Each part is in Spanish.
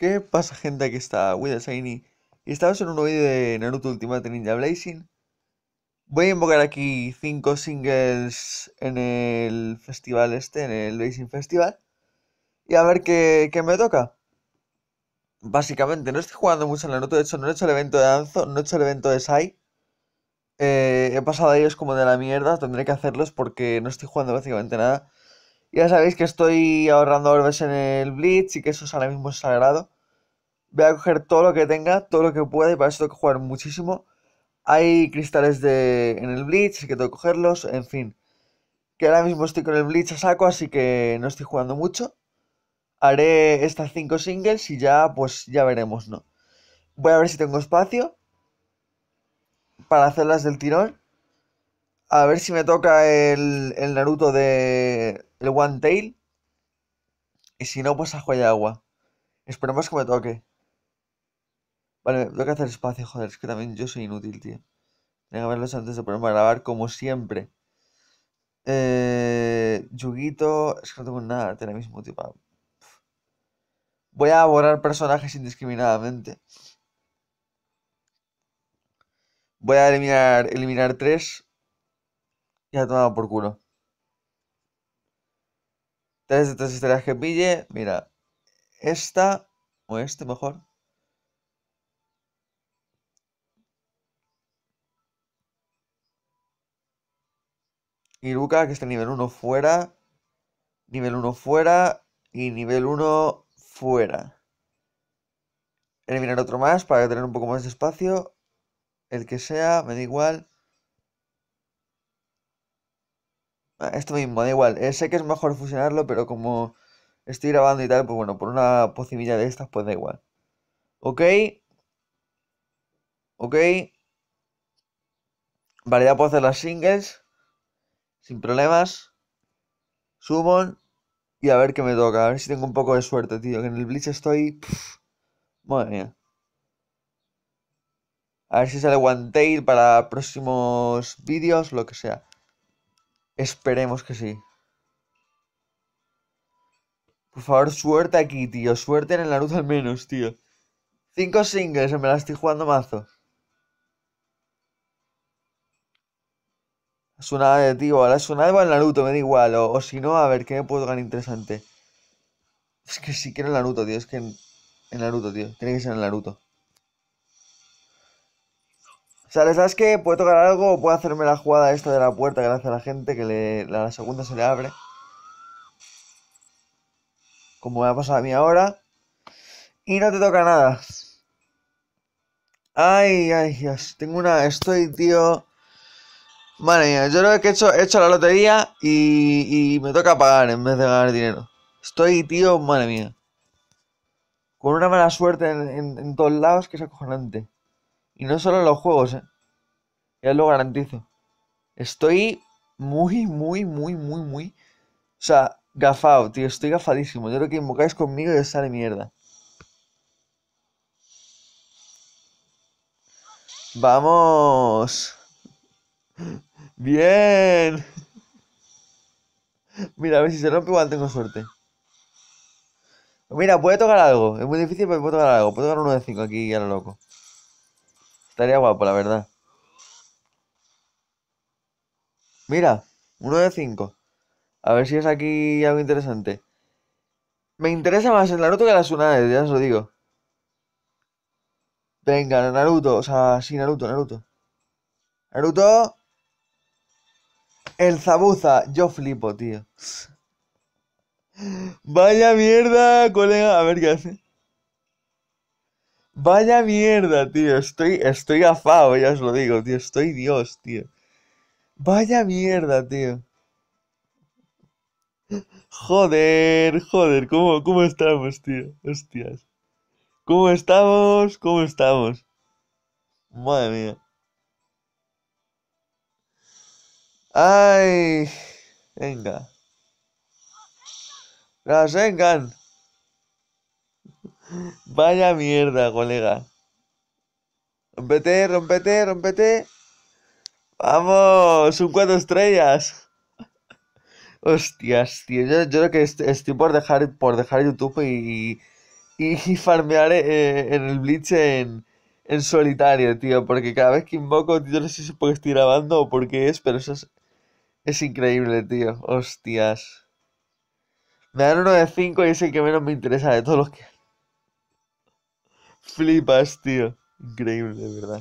¿Qué pasa gente? Aquí está Shiny. y estamos en un nuevo vídeo de Naruto Ultimate Ninja Blazing. Voy a invocar aquí 5 singles en el festival este, en el Blazing Festival. Y a ver qué, me toca. Básicamente, no estoy jugando mucho en Naruto, de hecho no he hecho el evento de Anzo, no he hecho el evento de Sai. Eh, he pasado a ellos como de la mierda, tendré que hacerlos porque no estoy jugando básicamente nada. Ya sabéis que estoy ahorrando orbes en el Blitz y que eso es ahora mismo sagrado. Voy a coger todo lo que tenga, todo lo que pueda y para eso tengo que jugar muchísimo. Hay cristales de... en el Blitz, así que tengo que cogerlos, en fin. Que ahora mismo estoy con el Blitz a saco, así que no estoy jugando mucho. Haré estas 5 singles y ya, pues ya veremos, ¿no? Voy a ver si tengo espacio para hacerlas del tirón. A ver si me toca el, el Naruto de, el One Tail. Y si no, pues a de agua. Esperemos que me toque. Vale, tengo que hacer espacio, joder, es que también yo soy inútil, tío. Tengo que verlos antes de ponerme a grabar, como siempre. Eh, Yuguito, es que no tengo nada de la misma, tío. Voy a borrar personajes indiscriminadamente. Voy a eliminar, eliminar tres. Ya tomado por culo. 3 de 3 estrellas que pille. Mira, esta o este mejor. y Luca que está nivel 1 fuera. Nivel 1 fuera. Y nivel 1 fuera. Eliminar otro más para tener un poco más de espacio. El que sea, me da igual. Esto mismo, da igual. Eh, sé que es mejor fusionarlo, pero como estoy grabando y tal, pues bueno, por una pocimilla de estas, pues da igual. Ok. Ok. Vale, ya puedo hacer las singles. Sin problemas. Summon. Y a ver qué me toca. A ver si tengo un poco de suerte, tío. Que en el bleach estoy. madre A ver si sale One Tail para próximos vídeos, lo que sea. Esperemos que sí. Por favor, suerte aquí, tío. Suerte en el Naruto al menos, tío. Cinco singles, me la estoy jugando mazo. Suena de tío, ahora suena de Naruto, me da igual. O, si no, a ver, ¿qué me puedo ganar interesante? Es que si quiero el Naruto, tío. Es que en, en Naruto, tío. Tiene que ser en Naruto. O sea, ¿sabes qué? Puedo tocar algo o puedo hacerme la jugada esta de la puerta gracias a la gente que la segunda se le abre. Como me ha pasado a mí ahora. Y no te toca nada. Ay, ay, Dios. Tengo una... Estoy, tío... Madre mía, yo creo que he hecho, he hecho la lotería y, y me toca pagar en vez de ganar dinero. Estoy, tío, madre mía. Con una mala suerte en todos lados que es acojonante. Y no solo los juegos, ¿eh? Ya lo garantizo. Estoy muy, muy, muy, muy, muy... O sea, gafado, tío. Estoy gafadísimo. Yo creo que invocáis conmigo y os sale mierda. ¡Vamos! ¡Bien! Mira, a ver si se rompe igual tengo suerte. Mira, puede tocar algo. Es muy difícil, pero puedo tocar algo. Puedo tocar uno de cinco aquí ya lo loco. Estaría guapo, la verdad. Mira, uno de cinco. A ver si es aquí algo interesante. Me interesa más el Naruto que las Tsunade, ya os lo digo. Venga, Naruto. O sea, sí, Naruto, Naruto. Naruto. El Zabuza. Yo flipo, tío. Vaya mierda, colega. A ver qué hace. Vaya mierda, tío. Estoy, estoy afado, ya os lo digo, tío. Estoy Dios, tío. Vaya mierda, tío. Joder, joder, ¿cómo, cómo estamos, tío? Hostias. ¿Cómo estamos? ¿Cómo estamos? Madre mía. Ay, venga. Las vengan. Vaya mierda, colega. Rompete, rompete, rompete. Vamos, un cuatro estrellas. Hostias, tío. Yo, creo que estoy por dejar, por dejar YouTube y, y, farmear eh, en el Bleach en, solitario, tío. Porque cada vez que invoco, tío, no sé si porque estoy grabando o porque es, pero eso es, es increíble, tío. Hostias. Me dan uno de cinco y es el que menos me interesa de todos los que Flipas, tío. Increíble, de verdad.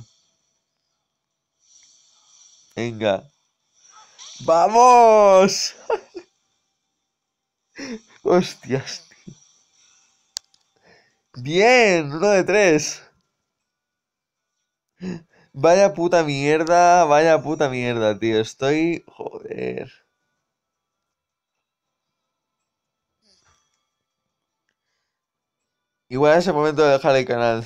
Venga. ¡Vamos! Hostias, tío. Bien, uno de tres. Vaya puta mierda, vaya puta mierda, tío. Estoy... Joder. Igual es el momento de dejar el canal.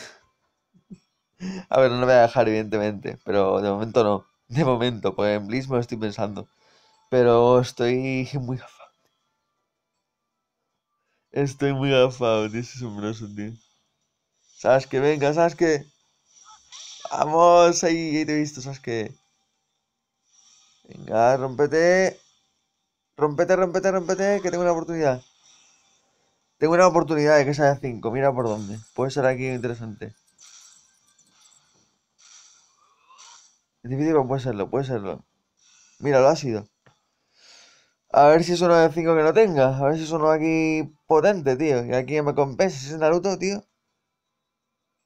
A ver, no lo voy a dejar, evidentemente, pero de momento no. De momento, porque en Blitz me estoy pensando. Pero estoy muy gafado. Estoy muy gafado, tío. es un tío. ¿Sabes que Venga, ¿sabes que Vamos, ahí, ahí te he visto, ¿sabes que Venga, rompete. Rompete, rompete, rompete, que tengo una oportunidad. Tengo una oportunidad de que sea de 5. Mira por dónde. Puede ser aquí interesante. Es difícil, pero puede serlo, puede serlo. Mira, lo ha sido. A ver si es uno de 5 que no tenga. A ver si es uno aquí potente, tío. Y aquí me compensa. Si es Naruto, tío.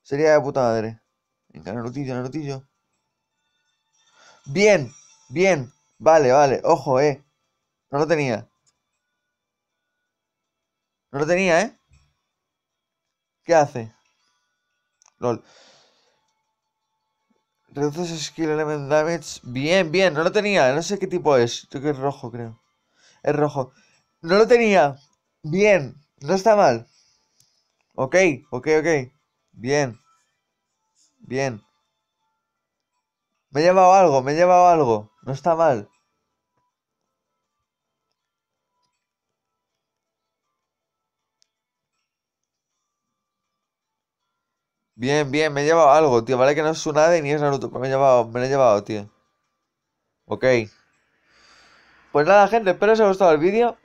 Sería de puta madre. Venga, Narutillo, Narutillo. Bien, bien. Vale, vale. Ojo, eh. No lo tenía. No lo tenía, ¿eh? ¿Qué hace? LOL. Reduces skill element damage. Bien, bien, no lo tenía. No sé qué tipo es. Creo que es rojo, creo. Es rojo. No lo tenía. Bien, no está mal. Ok, ok, ok. Bien. Bien. Me he llevado algo, me he llevado algo. No está mal. Bien, bien, me he llevado algo, tío. Vale que no es y ni es Naruto, pero me he llevado, me lo he llevado, tío. Ok. Pues nada, gente, espero que os haya gustado el vídeo.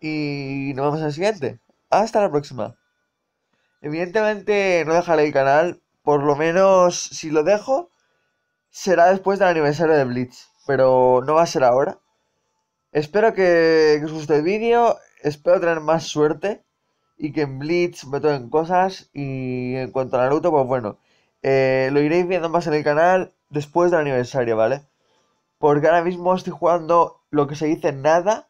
Y nos vemos en el siguiente. Hasta la próxima. Evidentemente no dejaré el canal. Por lo menos si lo dejo, será después del aniversario de Blitz. Pero no va a ser ahora. Espero que, que os guste el vídeo. Espero tener más suerte y que en Blitz meto en cosas. Y en cuanto a Naruto, pues bueno, eh, lo iréis viendo más en el canal después del aniversario, ¿vale? Porque ahora mismo estoy jugando lo que se dice nada.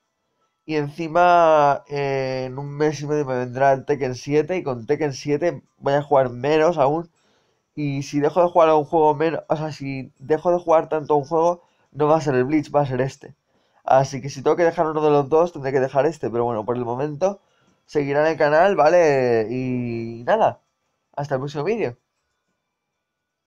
Y encima eh, en un mes y medio me vendrá el Tekken 7. Y con Tekken 7 voy a jugar menos aún. Y si dejo de jugar a un juego menos. O sea, si dejo de jugar tanto a un juego, no va a ser el Blitz, va a ser este. Así que si tengo que dejar uno de los dos, tendré que dejar este. Pero bueno, por el momento seguirán el canal, ¿vale? Y nada, hasta el próximo vídeo.